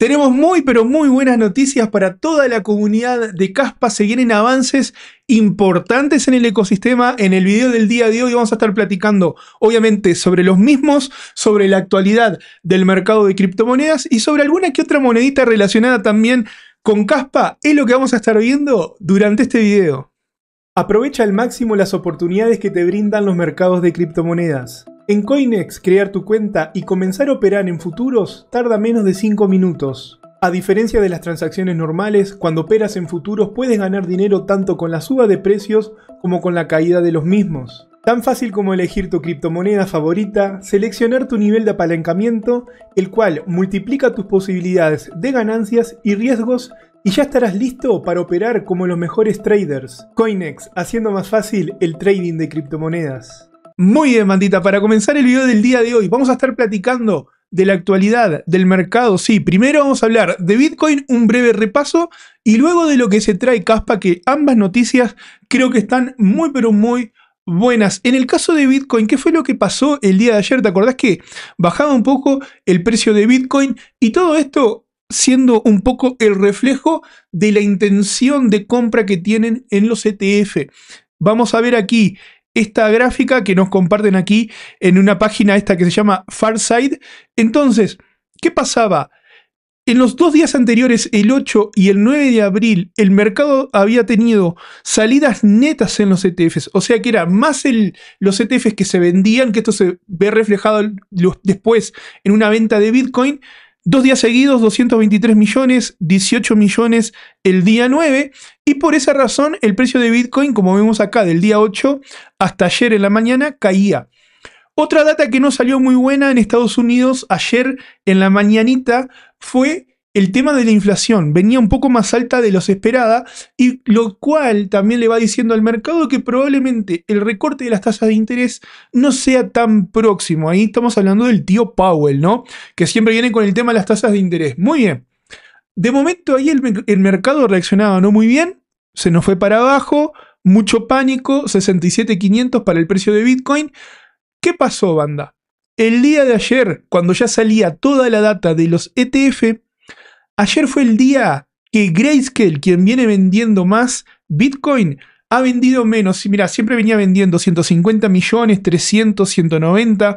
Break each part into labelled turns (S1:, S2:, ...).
S1: Tenemos muy pero muy buenas noticias para toda la comunidad de Caspa. Se vienen avances importantes en el ecosistema. En el video del día de hoy vamos a estar platicando obviamente sobre los mismos, sobre la actualidad del mercado de criptomonedas y sobre alguna que otra monedita relacionada también con Caspa. Es lo que vamos a estar viendo durante este video. Aprovecha al máximo las oportunidades que te brindan los mercados de criptomonedas. En Coinex, crear tu cuenta y comenzar a operar en futuros tarda menos de 5 minutos. A diferencia de las transacciones normales, cuando operas en futuros puedes ganar dinero tanto con la suba de precios como con la caída de los mismos. Tan fácil como elegir tu criptomoneda favorita, seleccionar tu nivel de apalancamiento, el cual multiplica tus posibilidades de ganancias y riesgos y ya estarás listo para operar como los mejores traders. Coinex, haciendo más fácil el trading de criptomonedas. Muy bien, para comenzar el video del día de hoy vamos a estar platicando de la actualidad del mercado. Sí, primero vamos a hablar de Bitcoin, un breve repaso, y luego de lo que se trae Caspa, que ambas noticias creo que están muy, pero muy buenas. En el caso de Bitcoin, ¿qué fue lo que pasó el día de ayer? ¿Te acordás que bajaba un poco el precio de Bitcoin y todo esto siendo un poco el reflejo de la intención de compra que tienen en los ETF? Vamos a ver aquí esta gráfica que nos comparten aquí en una página esta que se llama Farside. Entonces, ¿qué pasaba? En los dos días anteriores, el 8 y el 9 de abril, el mercado había tenido salidas netas en los ETFs. O sea que era más el, los ETFs que se vendían, que esto se ve reflejado después en una venta de Bitcoin, Dos días seguidos, 223 millones, 18 millones el día 9. Y por esa razón el precio de Bitcoin, como vemos acá, del día 8 hasta ayer en la mañana, caía. Otra data que no salió muy buena en Estados Unidos ayer en la mañanita fue el tema de la inflación venía un poco más alta de los esperada, y lo cual también le va diciendo al mercado que probablemente el recorte de las tasas de interés no sea tan próximo. Ahí estamos hablando del tío Powell, ¿no? Que siempre viene con el tema de las tasas de interés. Muy bien. De momento ahí el, el mercado reaccionaba no muy bien, se nos fue para abajo, mucho pánico, 67.500 para el precio de Bitcoin. ¿Qué pasó, banda? El día de ayer, cuando ya salía toda la data de los ETF, Ayer fue el día que Grayscale, quien viene vendiendo más Bitcoin, ha vendido menos. Y mira, siempre venía vendiendo 150 millones, 300, 190.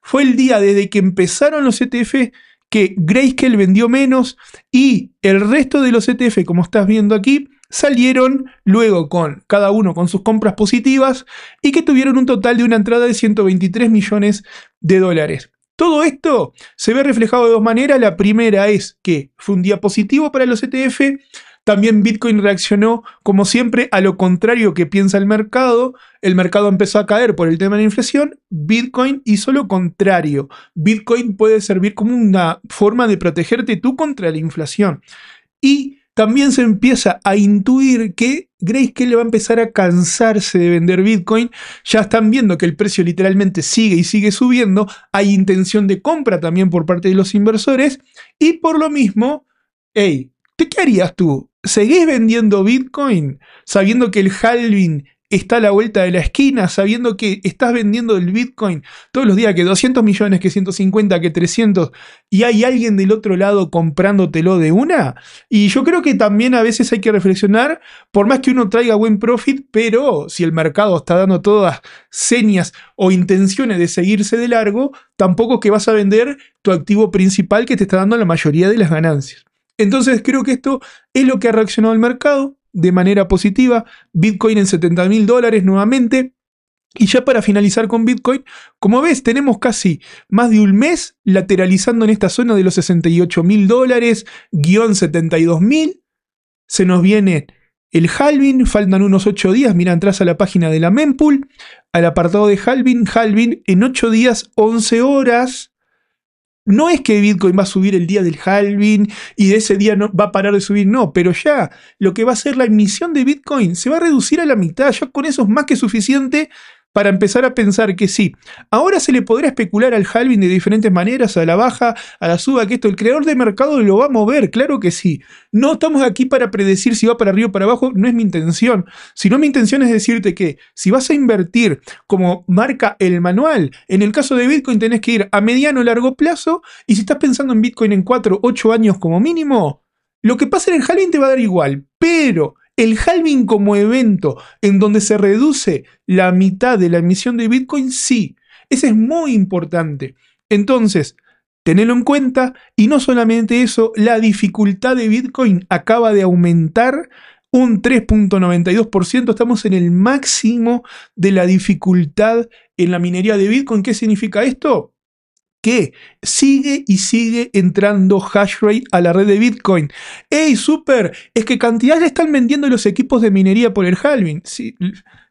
S1: Fue el día desde que empezaron los ETF que Grayscale vendió menos y el resto de los ETF, como estás viendo aquí, salieron luego con cada uno con sus compras positivas y que tuvieron un total de una entrada de 123 millones de dólares. Todo esto se ve reflejado de dos maneras. La primera es que fue un día positivo para los ETF. También Bitcoin reaccionó, como siempre, a lo contrario que piensa el mercado. El mercado empezó a caer por el tema de la inflación. Bitcoin hizo lo contrario. Bitcoin puede servir como una forma de protegerte tú contra la inflación. Y también se empieza a intuir que que le va a empezar a cansarse de vender Bitcoin. Ya están viendo que el precio literalmente sigue y sigue subiendo. Hay intención de compra también por parte de los inversores. Y por lo mismo, hey, ¿qué harías tú? ¿Seguís vendiendo Bitcoin sabiendo que el halving está a la vuelta de la esquina, sabiendo que estás vendiendo el Bitcoin todos los días, que 200 millones, que 150, que 300, y hay alguien del otro lado comprándotelo de una. Y yo creo que también a veces hay que reflexionar, por más que uno traiga buen profit, pero si el mercado está dando todas señas o intenciones de seguirse de largo, tampoco que vas a vender tu activo principal que te está dando la mayoría de las ganancias. Entonces creo que esto es lo que ha reaccionado el mercado de manera positiva, Bitcoin en 70 mil dólares nuevamente. Y ya para finalizar con Bitcoin, como ves, tenemos casi más de un mes lateralizando en esta zona de los 68 mil dólares, guión 72.000. Se nos viene el halving, faltan unos 8 días. Mira, entras a la página de la mempool, al apartado de halving, halving en 8 días, 11 horas no es que Bitcoin va a subir el día del halving y de ese día no va a parar de subir, no, pero ya lo que va a ser la emisión de Bitcoin se va a reducir a la mitad, ya con eso es más que suficiente para empezar a pensar que sí, ahora se le podrá especular al halving de diferentes maneras, a la baja, a la suba, que esto, el creador de mercado lo va a mover, claro que sí. No estamos aquí para predecir si va para arriba o para abajo, no es mi intención, sino mi intención es decirte que si vas a invertir como marca el manual, en el caso de Bitcoin tenés que ir a mediano o largo plazo, y si estás pensando en Bitcoin en 4, 8 años como mínimo, lo que pasa en el halving te va a dar igual, pero el halving como evento en donde se reduce la mitad de la emisión de Bitcoin, sí. Ese es muy importante. Entonces, tenelo en cuenta y no solamente eso, la dificultad de Bitcoin acaba de aumentar un 3.92%. Estamos en el máximo de la dificultad en la minería de Bitcoin. ¿Qué significa esto? que sigue y sigue entrando hash rate a la red de Bitcoin. ¡Ey, super! Es que cantidad ya están vendiendo los equipos de minería por el halving. Sí,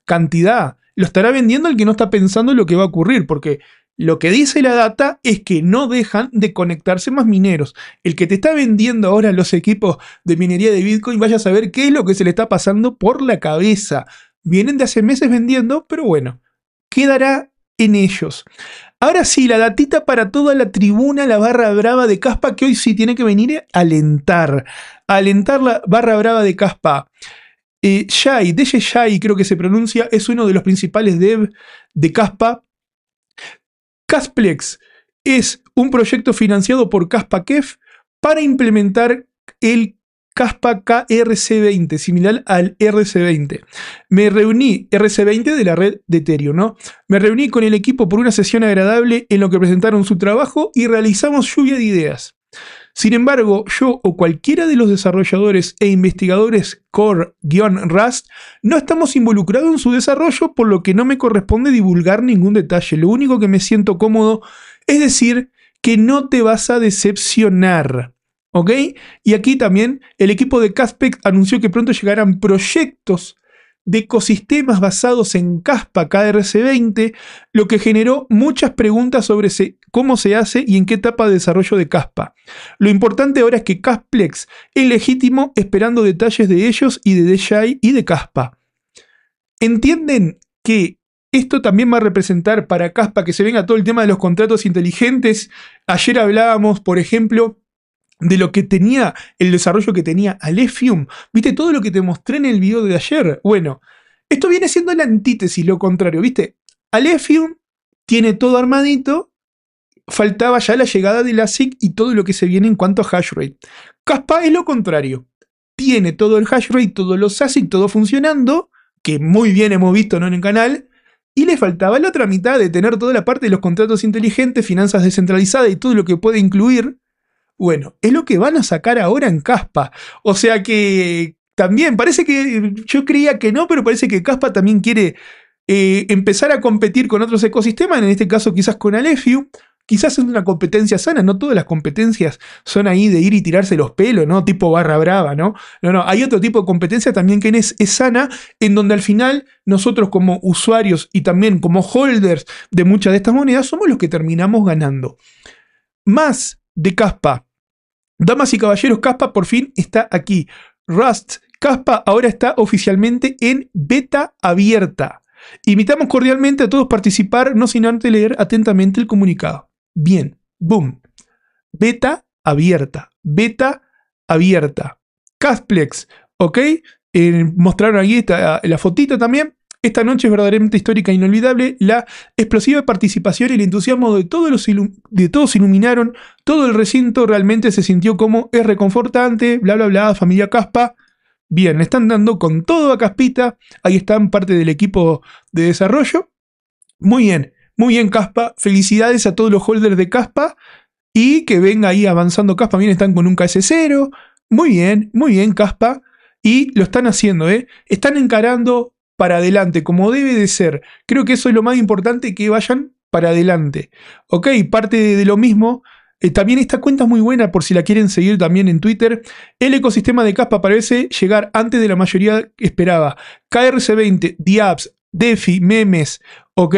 S1: cantidad. Lo estará vendiendo el que no está pensando lo que va a ocurrir, porque lo que dice la data es que no dejan de conectarse más mineros. El que te está vendiendo ahora los equipos de minería de Bitcoin, vaya a saber qué es lo que se le está pasando por la cabeza. Vienen de hace meses vendiendo, pero bueno, quedará en ellos. Ahora sí, la datita para toda la tribuna, la barra brava de Caspa, que hoy sí tiene que venir a alentar. alentar la barra brava de Caspa. Eh, Shai, Shai, creo que se pronuncia, es uno de los principales devs de Caspa. Casplex es un proyecto financiado por Caspa Kef para implementar el Caspa KRC20, similar al RC20. Me reuní, RC20 de la red de Ethereum, ¿no? Me reuní con el equipo por una sesión agradable en lo que presentaron su trabajo y realizamos lluvia de ideas. Sin embargo, yo o cualquiera de los desarrolladores e investigadores core-rust no estamos involucrados en su desarrollo, por lo que no me corresponde divulgar ningún detalle. Lo único que me siento cómodo es decir que no te vas a decepcionar. Y aquí también el equipo de Caspex anunció que pronto llegarán proyectos de ecosistemas basados en Caspa KRC20, lo que generó muchas preguntas sobre cómo se hace y en qué etapa de desarrollo de Caspa. Lo importante ahora es que Casplex es legítimo esperando detalles de ellos y de DJI y de Caspa. ¿Entienden que esto también va a representar para Caspa que se venga todo el tema de los contratos inteligentes? Ayer hablábamos, por ejemplo, de lo que tenía, el desarrollo que tenía Alephium. ¿Viste todo lo que te mostré en el video de ayer? Bueno, esto viene siendo la antítesis, lo contrario, ¿viste? Alephium tiene todo armadito, faltaba ya la llegada de la y todo lo que se viene en cuanto a hash rate. Caspa es lo contrario. Tiene todo el hash rate, todos los ASIC, todo funcionando, que muy bien hemos visto ¿no? en el canal, y le faltaba la otra mitad de tener toda la parte de los contratos inteligentes, finanzas descentralizadas y todo lo que puede incluir bueno, es lo que van a sacar ahora en Caspa. O sea que también parece que yo creía que no, pero parece que Caspa también quiere eh, empezar a competir con otros ecosistemas, en este caso quizás con Alefiu. Quizás es una competencia sana, no todas las competencias son ahí de ir y tirarse los pelos, ¿no? Tipo barra brava, ¿no? No, no, hay otro tipo de competencia también que es, es sana, en donde al final nosotros como usuarios y también como holders de muchas de estas monedas somos los que terminamos ganando. Más de Caspa. Damas y caballeros, Caspa por fin está aquí. Rust Caspa ahora está oficialmente en beta abierta. Invitamos cordialmente a todos a participar, no sin antes leer atentamente el comunicado. Bien, boom. Beta abierta. Beta abierta. Casplex, ¿ok? Eh, mostraron ahí esta, la fotita también. Esta noche es verdaderamente histórica e inolvidable. La explosiva participación y el entusiasmo de todos, iluminaron. Todo el recinto realmente se sintió como es reconfortante. Bla, bla, bla. Familia Caspa. Bien, están dando con todo a Caspita. Ahí están parte del equipo de desarrollo. Muy bien, muy bien Caspa. Felicidades a todos los holders de Caspa. Y que venga ahí avanzando Caspa. Bien, están con un KS0. Muy bien, muy bien Caspa. Y lo están haciendo, ¿eh? Están encarando para adelante, como debe de ser. Creo que eso es lo más importante, que vayan para adelante. Ok, parte de, lo mismo. Eh, también esta cuenta es muy buena por si la quieren seguir también en Twitter. El ecosistema de Caspa parece llegar antes de la mayoría que esperaba. KRC20, DIAPS, DeFi, memes, ¿ok?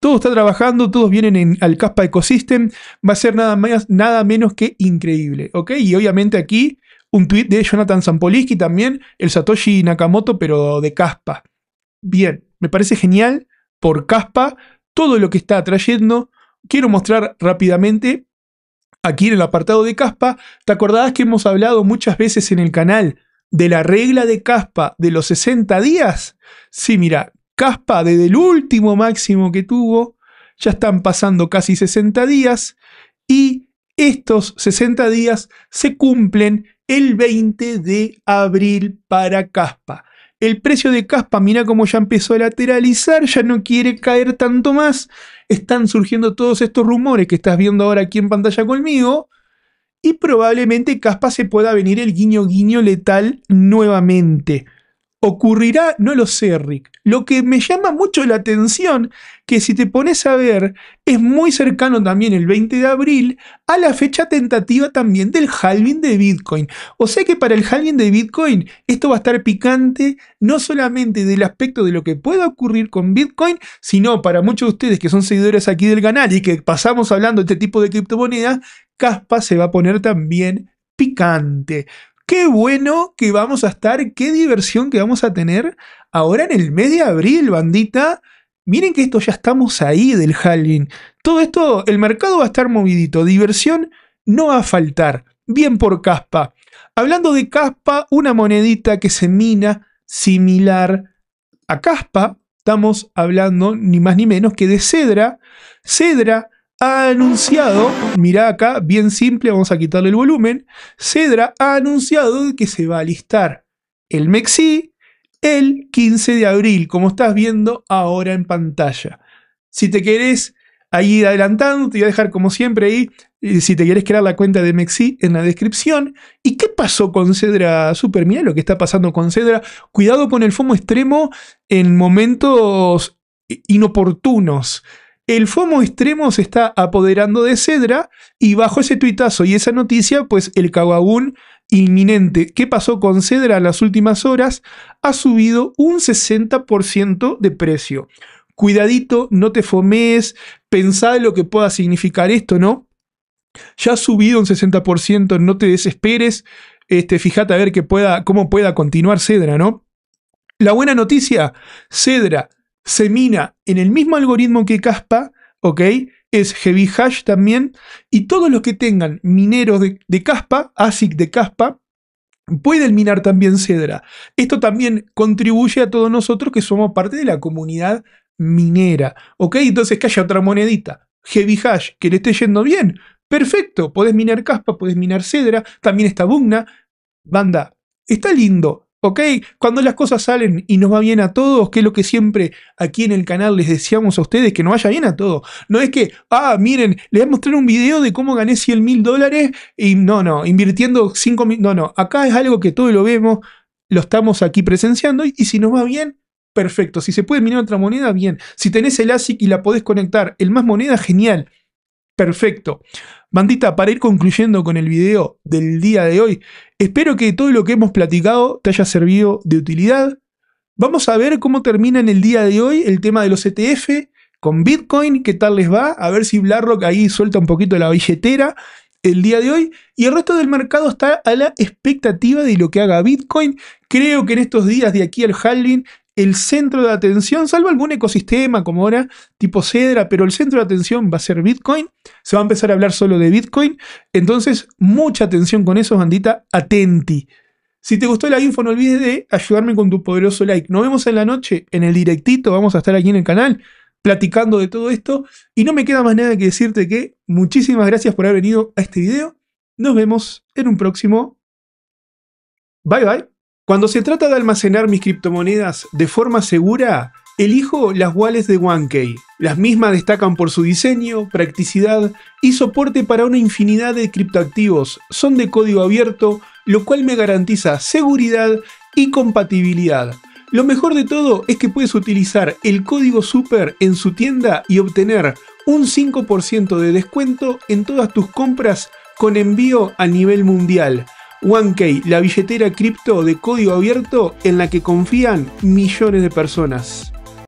S1: Todo está trabajando, todos vienen al Caspa Ecosystem. Va a ser nada, más, nada menos que increíble, ¿ok? Y obviamente aquí un tweet de Jonathan Zampolisky también, el Satoshi Nakamoto, pero de Caspa bien. Me parece genial por Caspa todo lo que está trayendo. Quiero mostrar rápidamente aquí en el apartado de Caspa. ¿Te acordás que hemos hablado muchas veces en el canal de la regla de Caspa de los 60 días? Sí, mira, Caspa desde el último máximo que tuvo, ya están pasando casi 60 días y estos 60 días se cumplen el 20 de abril para Caspa. El precio de Caspa, mira cómo ya empezó a lateralizar, ya no quiere caer tanto más. Están surgiendo todos estos rumores que estás viendo ahora aquí en pantalla conmigo. Y probablemente Caspa se pueda venir el guiño guiño letal nuevamente ocurrirá, no lo sé, Rick. Lo que me llama mucho la atención, que si te pones a ver, es muy cercano también el 20 de abril a la fecha tentativa también del halving de Bitcoin. O sea que para el halving de Bitcoin esto va a estar picante, no solamente del aspecto de lo que pueda ocurrir con Bitcoin, sino para muchos de ustedes que son seguidores aquí del canal y que pasamos hablando de este tipo de criptomonedas, Caspa se va a poner también picante. Qué bueno que vamos a estar, qué diversión que vamos a tener ahora en el mes de abril, bandita. Miren que esto ya estamos ahí del Halloween. Todo esto, el mercado va a estar movidito, diversión no va a faltar. Bien por Caspa. Hablando de Caspa, una monedita que se mina similar a Caspa, estamos hablando ni más ni menos que de Cedra. Cedra ha anunciado, mirá acá, bien simple, vamos a quitarle el volumen, Cedra ha anunciado que se va a listar el Mexi el 15 de abril, como estás viendo ahora en pantalla. Si te querés ir adelantando, te voy a dejar como siempre ahí, eh, si te quieres crear la cuenta de Mexi en la descripción. ¿Y qué pasó con Cedra Super? Mirá lo que está pasando con Cedra. Cuidado con el FOMO extremo en momentos inoportunos el FOMO extremo se está apoderando de Cedra y bajo ese tuitazo y esa noticia, pues el Kawabun inminente que pasó con Cedra en las últimas horas ha subido un 60% de precio. Cuidadito, no te fomees, pensá lo que pueda significar esto, ¿no? Ya ha subido un 60%, no te desesperes, este, fíjate a ver que pueda, cómo pueda continuar Cedra, ¿no? La buena noticia, Cedra se mina en el mismo algoritmo que Caspa, ¿ok? Es Heavy Hash también. Y todos los que tengan mineros de, Caspa, ASIC de Caspa, pueden minar también Cedra. Esto también contribuye a todos nosotros que somos parte de la comunidad minera, ¿ok? Entonces que haya otra monedita, Heavy Hash, que le esté yendo bien. Perfecto, podés minar Caspa, puedes minar Cedra, también está Bugna. Banda, está lindo ¿Ok? Cuando las cosas salen y nos va bien a todos, que es lo que siempre aquí en el canal les decíamos a ustedes, que nos vaya bien a todos. No es que, ah, miren, les voy a mostrar un video de cómo gané 100 mil dólares y no, no, invirtiendo 5 mil, no, no, acá es algo que todos lo vemos, lo estamos aquí presenciando y, si nos va bien, perfecto. Si se puede minar otra moneda, bien. Si tenés el ASIC y la podés conectar, el más moneda, genial. Perfecto. Bandita, para ir concluyendo con el video del día de hoy, espero que todo lo que hemos platicado te haya servido de utilidad. Vamos a ver cómo termina en el día de hoy el tema de los ETF con Bitcoin, qué tal les va, a ver si BlackRock ahí suelta un poquito la billetera el día de hoy y el resto del mercado está a la expectativa de lo que haga Bitcoin. Creo que en estos días de aquí al halving el centro de atención, salvo algún ecosistema como ahora, tipo Cedra, pero el centro de atención va a ser Bitcoin. Se va a empezar a hablar solo de Bitcoin. Entonces, mucha atención con eso, bandita. Atenti. Si te gustó la info, no olvides de ayudarme con tu poderoso like. Nos vemos en la noche, en el directito. Vamos a estar aquí en el canal platicando de todo esto. Y no me queda más nada que decirte que muchísimas gracias por haber venido a este video. Nos vemos en un próximo. Bye bye. Cuando se trata de almacenar mis criptomonedas de forma segura, elijo las wallets de OneKey. Las mismas destacan por su diseño, practicidad y soporte para una infinidad de criptoactivos. Son de código abierto, lo cual me garantiza seguridad y compatibilidad. Lo mejor de todo es que puedes utilizar el código super en su tienda y obtener un 5% de descuento en todas tus compras con envío a nivel mundial. 1K, la billetera cripto de código abierto en la que confían millones de personas.